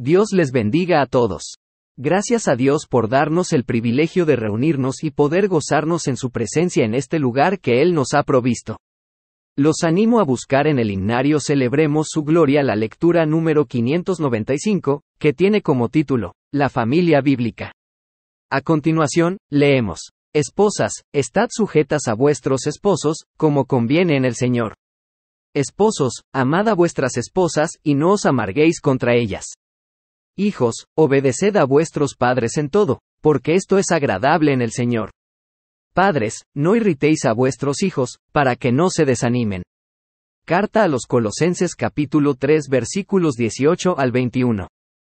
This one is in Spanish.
Dios les bendiga a todos. Gracias a Dios por darnos el privilegio de reunirnos y poder gozarnos en su presencia en este lugar que Él nos ha provisto. Los animo a buscar en el himnario Celebremos su Gloria la lectura número 595, que tiene como título, La familia bíblica. A continuación, leemos, Esposas, estad sujetas a vuestros esposos, como conviene en el Señor. Esposos, amad a vuestras esposas y no os amarguéis contra ellas. Hijos, obedeced a vuestros padres en todo, porque esto es agradable en el Señor. Padres, no irritéis a vuestros hijos, para que no se desanimen. Carta a los Colosenses capítulo 3 versículos 18 al 21.